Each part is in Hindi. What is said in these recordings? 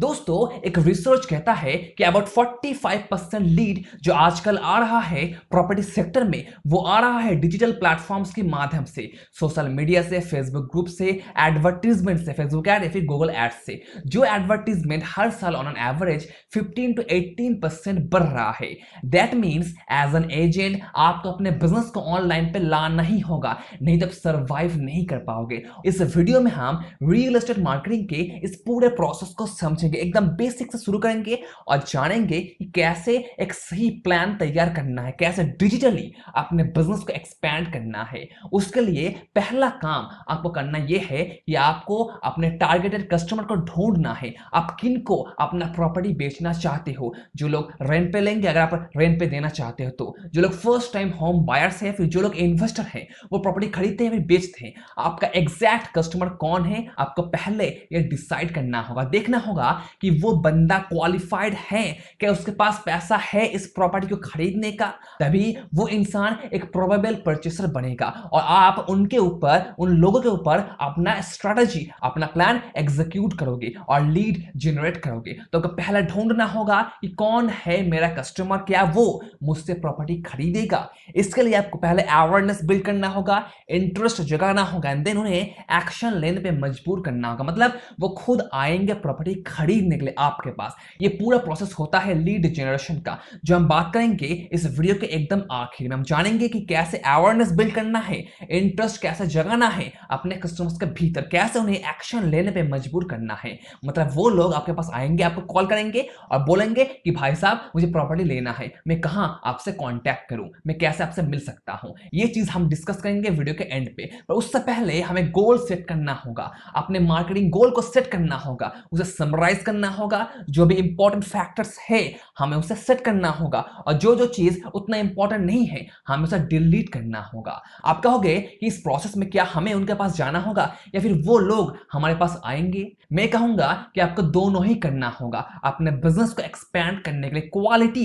दोस्तों एक रिसर्च कहता है कि अबाउट 45 परसेंट लीड जो आजकल आ रहा है प्रॉपर्टी सेक्टर में वो आ रहा है डिजिटल प्लेटफॉर्म्स के माध्यम से सोशल मीडिया से फेसबुक ग्रुप से एडवर्टीजमेंट से फेसबुक ऐड या फिर गूगल एड से जो एडवर्टीजमेंट हर साल on an average 15 to 18 percent बढ़ रहा है that means as an agent आपको अपने बिजनेस को ऑनलाइन पे ला नहीं होगा नहीं तब तो सर्वाइव नहीं कर पाओगे इस वीडियो में हम रियल एस्टेट मार्केटिंग के इस पूरे प्रोसेस को समझेंगे पूछेंगे एकदम बेसिक से शुरू करेंगे और जानेंगे कि कैसे एक सही प्लान तैयार करना है कैसे डिजिटली अपने बिजनेस को एक्सपैंड करना है उसके लिए पहला काम आपको करना यह है कि आपको अपने टारगेटेड कस्टमर को ढूंढना है आप किन को अपना प्रॉपर्टी बेचना चाहते हो जो लोग रेंट पे लेंगे अगर आप रेंट पे देना चाहते हो तो जो लोग फर्स्ट टाइम होम बायर्स हैं फिर जो लोग इन्वेस्टर हैं वो प्रॉपर्टी खरीदते हैं फिर बेचते हैं आपका एग्जैक्ट कस्टमर कौन है आपको पहले ये डिसाइड करना होगा देखना होगा कि वो बंदा क्वालिफाइड है क्या उसके पास पैसा है इस प्रॉपर्टी को खरीदने का तभी वो इंसान एक प्रोबेबल परचेसर बनेगा और आप उनके ऊपर उन लोगों के ऊपर अपना स्ट्रेटजी अपना प्लान एग्जीक्यूट करोगे और लीड जनरेट करोगे तो पहला ढूंढना होगा कि कौन है मेरा कस्टमर क्या वो मुझसे प्रॉपर्टी खरीदेगा इसके लिए आपको पहले अवेयरनेस बिल्ड करना होगा इंटरेस्ट जगाना होगा एंड देन उन्हें एक्शन लेने पर मजबूर करना होगा मतलब वो खुद आएंगे प्रॉपर्टी खरीदने के लिए आपके पास ये पूरा प्रोसेस होता है लीड जनरेशन का जो हम बात करेंगे इस वीडियो के एकदम आखिर में हम जानेंगे कि कैसे अवेयरनेस बिल्ड करना है इंटरेस्ट कैसे जगाना है अपने कस्टमर्स के भीतर कैसे उन्हें एक्शन लेने पर मजबूर करना है मतलब वो लोग आपके पास आएंगे आपको कॉल करेंगे और बोलेंगे कि भाई साहब मुझे प्रॉपर्टी लेना है मैं कहाँ आपसे कॉन्टैक्ट करूँ मैं कैसे आपसे मिल सकता हूँ ये चीज़ हम डिस्कस करेंगे वीडियो के एंड पे पर उससे पहले हमें गोल सेट करना होगा अपने मार्केटिंग गोल को सेट करना होगा उसे समराइज मेमोराइज करना होगा जो भी इंपॉर्टेंट फैक्टर्स है हमें उसे सेट करना होगा और जो जो चीज़ उतना इंपॉर्टेंट नहीं है हमें उसे डिलीट करना होगा आप कहोगे कि इस प्रोसेस में क्या हमें उनके पास जाना होगा या फिर वो लोग हमारे पास आएंगे मैं कहूंगा कि आपको दोनों ही करना होगा अपने बिजनेस को एक्सपैंड करने के लिए क्वालिटी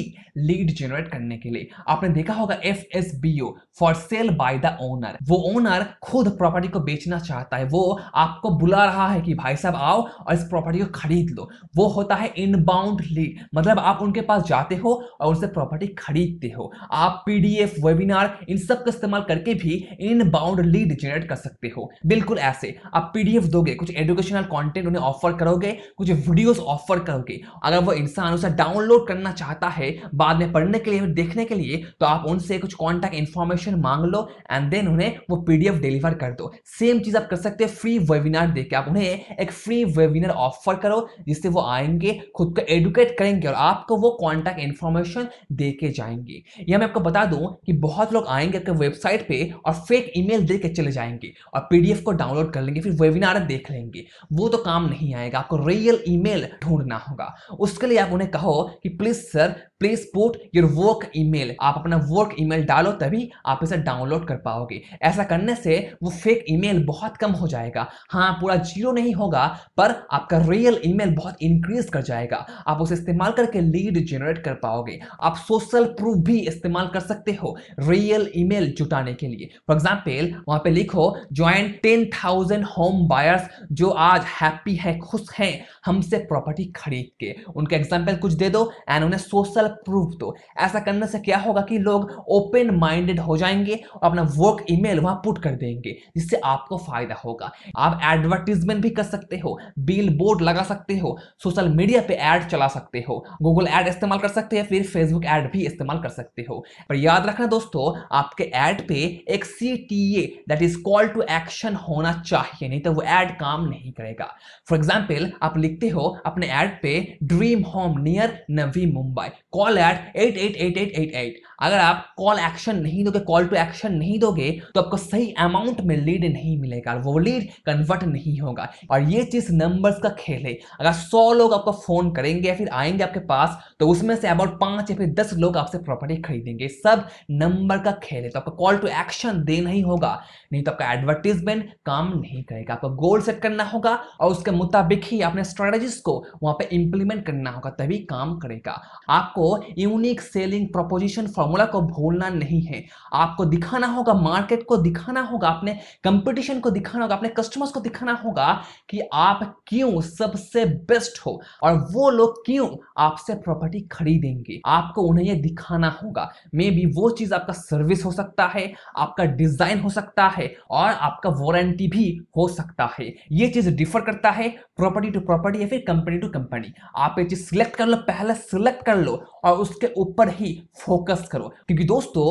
लीड जनरेट करने के लिए आपने देखा होगा F S B O for sale by the owner वो ओनर खुद प्रॉपर्टी को बेचना चाहता है वो आपको बुला रहा है कि भाई साहब आओ और इस प्रॉपर्टी को खरीद लो वो होता है इनबाउंड लीड मतलब आप उनके पास जाते हो और उनसे प्रॉपर्टी खरीदते हो आप पीडीएफ वेबिनार इन सब का इस्तेमाल करके भी इनबाउंड लीड जनरेट कर सकते हो बिल्कुल ऐसे आप पीडीएफ दोगे कुछ एजुकेशनल कंटेंट उन्हें ऑफर करोगे कुछ वीडियोस ऑफर करोगे अगर वो इंसान उसे डाउनलोड करना चाहता है बाद में पढ़ने के लिए देखने के लिए तो आप उनसे कुछ कॉन्टैक्ट इन्फॉर्मेशन मांग लो एंड देन उन्हें वो पीडीएफ डिलीवर कर दो सेम चीज आप कर सकते हो फ्री वेबिनार देकर आप उन्हें एक फ्री वेबिनार ऑफर करो जिससे वो आएंगे खुद को एडुकेट करेंगे और आपको वो कॉन्टैक्ट इन्फॉर्मेशन दे के जाएंगे यह मैं आपको बता दूं कि बहुत लोग आएंगे आपके वेबसाइट पे और फेक ईमेल दे के चले जाएंगे और पीडीएफ को डाउनलोड कर लेंगे फिर वेबिनार देख लेंगे वो तो काम नहीं आएगा आपको रियल ईमेल ढूंढना होगा उसके लिए आप उन्हें कहो कि please sir please put your work email आप अपना वर्क ईमेल डालो तभी आप इसे डाउनलोड कर पाओगे ऐसा करने से वो फेक ईमेल बहुत कम हो जाएगा हाँ पूरा जीरो नहीं होगा पर आपका रियल ईमेल वैल्यू बहुत इंक्रीज कर जाएगा आप उसे इस्तेमाल करके लीड जनरेट कर पाओगे आप सोशल प्रूफ भी इस्तेमाल कर सकते हो रियल ईमेल जुटाने के लिए फॉर एग्जाम्पल वहां पे लिखो join ten thousand home buyers जो आज हैप्पी है खुश है हमसे प्रॉपर्टी खरीद के उनका एग्जाम्पल कुछ दे दो एंड उन्हें सोशल प्रूफ दो ऐसा करने से क्या होगा कि लोग ओपन माइंडेड हो जाएंगे और अपना वर्क ईमेल वहां पुट कर देंगे जिससे आपको फायदा होगा आप एडवर्टीजमेंट भी कर सकते हो बिल बोर्ड लगा सकते हो हो सोशल मीडिया पे ऐड चला सकते हो गूगल ऐड इस्तेमाल कर सकते हैं फिर फेसबुक ऐड भी इस्तेमाल कर सकते हो पर याद रखना दोस्तों आपके ऐड पे एक C T A that is call to action होना चाहिए नहीं तो वो ऐड काम नहीं करेगा फॉर एग्जाम्पल आप लिखते हो अपने ऐड पे dream home near Navi Mumbai call at eight eight eight eight eight eight अगर आप कॉल एक्शन नहीं दोगे कॉल टू एक्शन नहीं दोगे तो आपको सही अमाउंट में लीड नहीं मिलेगा वो लीड कन्वर्ट नहीं होगा और ये चीज नंबर्स का खेल है अगर या सौ लोग आपको फोन करेंगे या फिर आएंगे आपके पास तो उसमें से अबाउट पांच या फिर दस लोग आपसे प्रॉपर्टी खरीदेंगे सब नंबर का खेल है तो आपका कॉल टू एक्शन देना ही होगा नहीं तो आपका एडवर्टीजमेंट काम नहीं करेगा आपको गोल सेट करना होगा और उसके मुताबिक ही अपने स्ट्रेटेजिस को वहां पर इंप्लीमेंट करना होगा तभी काम करेगा आपको यूनिक सेलिंग प्रोपोजिशन फॉर्मूला को भूलना नहीं है आपको दिखाना होगा मार्केट को दिखाना होगा अपने कंपटीशन को दिखाना होगा अपने कस्टमर्स को दिखाना होगा कि आप क्यों सबसे बेस्ट हो और वो लोग क्यों आपसे प्रॉपर्टी खरीदेंगे आपको उन्हें ये दिखाना होगा मे बी वो चीज़ आपका सर्विस हो सकता है आपका डिज़ाइन हो सकता है और आपका वारंटी भी हो सकता है ये चीज़ डिफर करता है प्रॉपर्टी टू प्रॉपर्टी या फिर कंपनी टू कंपनी आप ये चीज़ सिलेक्ट कर लो पहले सिलेक्ट कर लो और उसके ऊपर ही फोकस करो क्योंकि दोस्तों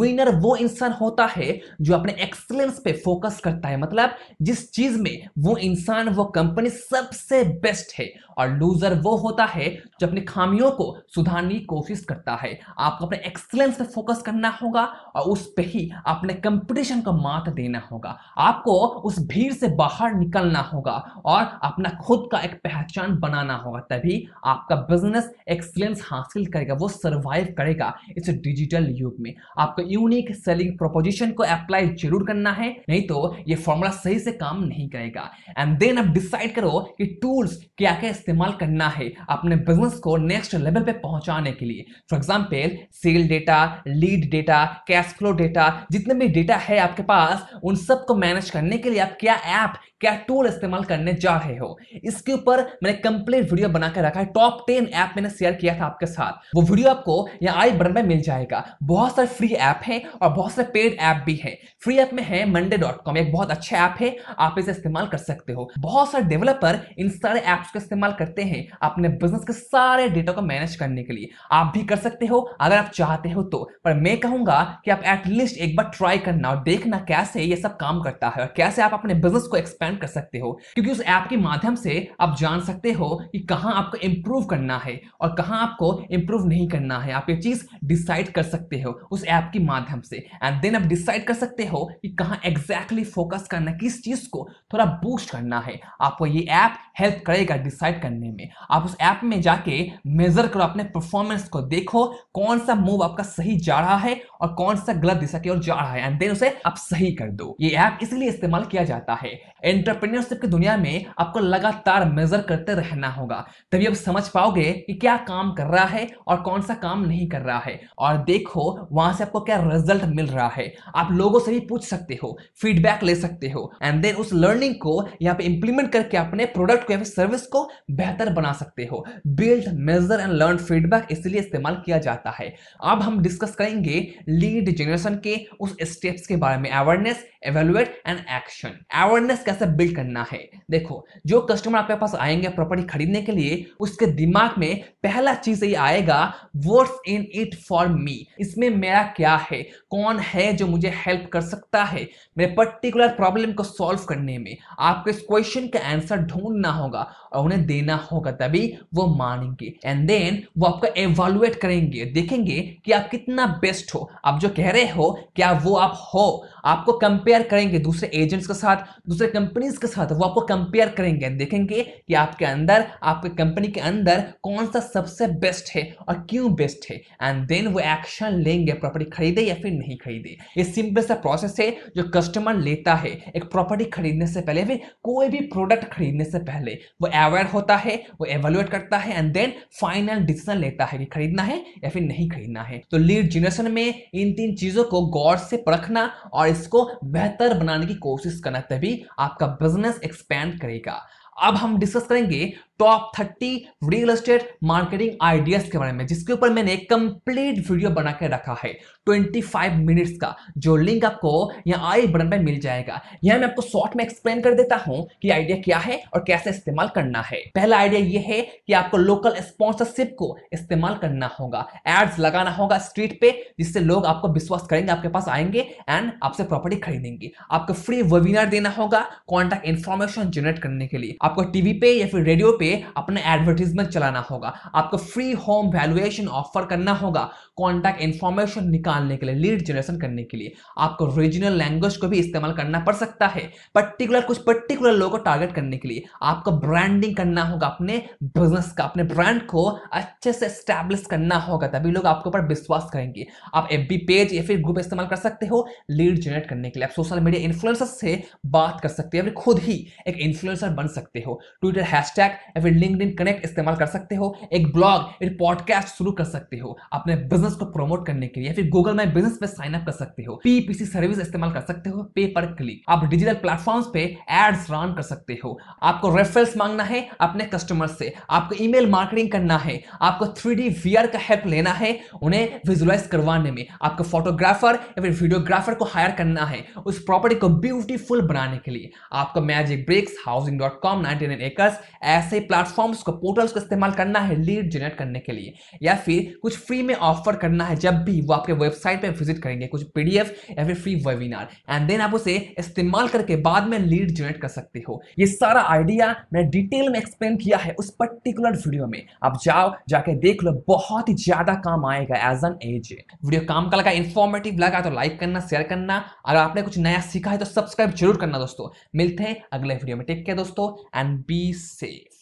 विनर वो इंसान होता है जो अपने एक्सलेंस पे फोकस करता है मतलब जिस चीज़ में वो इंसान वो कंपनी सबसे बेस्ट बेस्ट है और लूजर वो होता है जो अपनी खामियों को सुधारने की कोशिश करता है आपको अपने एक्सलेंस पे फोकस करना होगा और उस पे ही अपने कंपटीशन को मात देना होगा आपको उस भीड़ से बाहर निकलना होगा और अपना खुद का एक पहचान बनाना होगा तभी आपका बिजनेस एक्सलेंस हासिल करेगा वो सर्वाइव करेगा इस डिजिटल युग में आपको यूनिक सेलिंग प्रोपोजिशन को अप्लाई जरूर करना है नहीं तो ये फॉर्मूला सही से काम नहीं करेगा एंड देन अब डिसाइड करो कि टूल्स क्या क्या इस्तेमाल करना है अपने बिजनेस को नेक्स्ट लेवल पे पहुंचाने के लिए for example sale data lead data cash flow data जितने भी डेटा है आपके पास उन सबको मैनेज करने के लिए आप क्या ऐप क्या टूल इस्तेमाल करने जा रहे हो इसके ऊपर मैंने कंप्लीट वीडियो बनाकर रखा है टॉप टेन ऐप मैंने शेयर किया था आपके साथ वो वीडियो आपको यहाँ आई बटन में मिल जाएगा बहुत सारे फ्री ऐप हैं और बहुत सारे पेड ऐप भी हैं फ्री ऐप में है मंडे एक बहुत अच्छा ऐप है आप इसे इस्तेमाल कर सकते हो बहुत सारे डेवलपर इन सारे ऐप ऐप्स का इस्तेमाल करते हैं अपने बिजनेस के सारे डेटा को मैनेज करने के लिए आप भी कर सकते हो अगर आप चाहते हो तो पर मैं कहूंगा कि आप एटलीस्ट एक बार ट्राई करना और देखना कैसे ये सब काम करता है और कैसे आप अपने बिजनेस को एक्सपेंड कर सकते हो क्योंकि उस ऐप के माध्यम से आप जान सकते हो कि कहाँ आपको इम्प्रूव करना है और कहाँ आपको इम्प्रूव नहीं करना है आप ये चीज डिसाइड कर सकते हो उस ऐप के माध्यम से एंड देन आप डिसाइड कर सकते हो कि कहाँ एग्जैक्टली फोकस करना किस चीज को थोड़ा बूस्ट करना है आपको ये ऐप हेल्प करेगा है डिसाइड करने में आप उस ऐप में जाके मेजर करो अपने परफॉर्मेंस को देखो कौन सा मूव आपका सही जा रहा है और कौन सा गलत दिशा की ओर जा रहा है एंड देन उसे आप सही कर दो ये ऐप इसलिए इस्तेमाल किया जाता है एंटरप्रेन्योरशिप की दुनिया में आपको लगातार मेजर करते रहना होगा तभी आप समझ पाओगे कि क्या काम कर रहा है और कौन सा काम नहीं कर रहा है और देखो वहां से आपको क्या रिजल्ट मिल रहा है आप लोगों से भी पूछ सकते हो फीडबैक ले सकते हो एंड देन उस लर्निंग को यहाँ पे इंप्लीमेंट करके अपने प्रोडक्ट को या फिर सर्विस को बेहतर बना सकते हो build measure and learn feedback इसलिए इस्तेमाल किया जाता है अब हम डिस्कस करेंगे लीड जनरेशन के उस स्टेप्स के बारे में awareness evaluate and action awareness कैसे बिल्ड करना है देखो जो कस्टमर आपके पास आएंगे प्रॉपर्टी खरीदने के लिए उसके दिमाग में पहला चीज ये आएगा what's in it for me इसमें मेरा क्या है कौन है जो मुझे हेल्प कर सकता है मेरे पर्टिकुलर प्रॉब्लम को सॉल्व करने में आपको इस क्वेश्चन का आंसर ढूंढना होगा और और उन्हें देना होगा तभी वो मानेंगे एंड देन वो आपका एवेलुएट करेंगे देखेंगे कि आप कितना बेस्ट हो आप जो कह रहे हो क्या वो आप हो आपको कंपेयर करेंगे दूसरे एजेंट्स के साथ दूसरे कंपनीज के साथ वो आपको कंपेयर करेंगे देखेंगे कि आपके अंदर आपके कंपनी के अंदर कौन सा सबसे बेस्ट है और क्यों बेस्ट है एंड देन वो एक्शन लेंगे प्रॉपर्टी खरीदे या फिर नहीं खरीदे ये सिंपल सा प्रोसेस है जो कस्टमर लेता है एक प्रॉपर्टी खरीदने से पहले फिर कोई भी प्रोडक्ट खरीदने से पहले वो अवेयर होता है वो एवेलुएट करता है एंड देन फाइनल डिसीजन लेता है कि खरीदना है या फिर नहीं खरीदना है तो लीड जनरेशन में इन तीन चीज़ों को गौर से परखना और इसको बेहतर बनाने की कोशिश करना तभी आपका बिजनेस एक्सपैंड करेगा अब हम डिस्कस करेंगे top thirty real estate marketing ideas के बारे में जिसके ऊपर मैंने एक कंप्लीट वीडियो बना के रखा है 25 मिनट्स का जो लिंक आपको यहाँ आई बटन पर मिल जाएगा यहाँ मैं आपको शॉर्ट में एक्सप्लेन कर देता हूँ कि आइडिया क्या है और कैसे इस्तेमाल करना है पहला आइडिया ये है कि आपको लोकल स्पॉन्सरशिप को इस्तेमाल करना होगा एड्स लगाना होगा स्ट्रीट पे जिससे लोग आपको विश्वास करेंगे आपके पास आएंगे एंड आपसे प्रॉपर्टी खरीदेंगे आपको फ्री वेबिनार देना होगा कॉन्टैक्ट इन्फॉर्मेशन जनरेट करने के लिए आपको टीवी पे या फिर रेडियो पे लिए अपना एडवर्टीजमेंट चलाना होगा आपको फ्री होम वैल्यूएशन ऑफर करना होगा कॉन्टैक्ट इन्फॉर्मेशन निकालने के लिए लीड जनरेशन करने के लिए आपको रीजनल लैंग्वेज को भी इस्तेमाल करना पड़ सकता है पर्टिकुलर कुछ पर्टिकुलर लोगों को टारगेट करने के लिए आपको ब्रांडिंग करना होगा अपने बिजनेस का अपने ब्रांड को अच्छे से स्टैब्लिश करना होगा तभी लोग आपके ऊपर विश्वास करेंगे आप एफ पेज या फिर ग्रुप इस्तेमाल कर सकते हो लीड जनरेट करने के लिए आप सोशल मीडिया इन्फ्लुएंसर से बात कर सकते हो खुद ही एक इन्फ्लुएंसर बन सकते हो ट्विटर हैशटैग या फिर लिंकड कनेक्ट इस्तेमाल कर सकते हो एक ब्लॉग एक पॉडकास्ट शुरू कर सकते हो अपने बिजनेस को प्रमोट करने के लिए या फिर गूगल माई बिजनेस पे साइन अप कर सकते हो पीपीसी सर्विस इस्तेमाल कर सकते हो पे पर क्लिक आप डिजिटल प्लेटफॉर्म्स पे एड्स रन कर सकते हो आपको रेफरेंस मांगना है अपने कस्टमर से आपको ईमेल मार्केटिंग करना है आपको थ्री डी का हेल्प लेना है उन्हें विजुलाइज करवाने में आपको फोटोग्राफर या फिर वीडियोग्राफर को हायर करना है उस प्रॉपर्टी को ब्यूटीफुल बनाने के लिए आपको magic bricks housing dot com ninety nine acres ऐसे प्लेटफॉर्म्स को पोर्टल्स को इस्तेमाल करना है लीड जनरेट करने के लिए या फिर कुछ फ्री में ऑफर करना है जब भी वो आपके वेबसाइट पर विजिट करेंगे कुछ पी या फिर फ्री वेबिनार एंड देन आप उसे इस्तेमाल करके बाद में लीड जनरेट कर सकते हो ये सारा आइडिया मैंने डिटेल में एक्सप्लेन किया है उस पर्टिकुलर वीडियो में आप जाओ जाके देख लो बहुत ही ज्यादा काम आएगा एज एन एज वीडियो काम का लगा इन्फॉर्मेटिव लगा तो लाइक करना शेयर करना अगर आपने कुछ नया सीखा है तो सब्सक्राइब जरूर करना दोस्तों मिलते हैं अगले वीडियो में टेक केयर दोस्तों एंड बी सेफ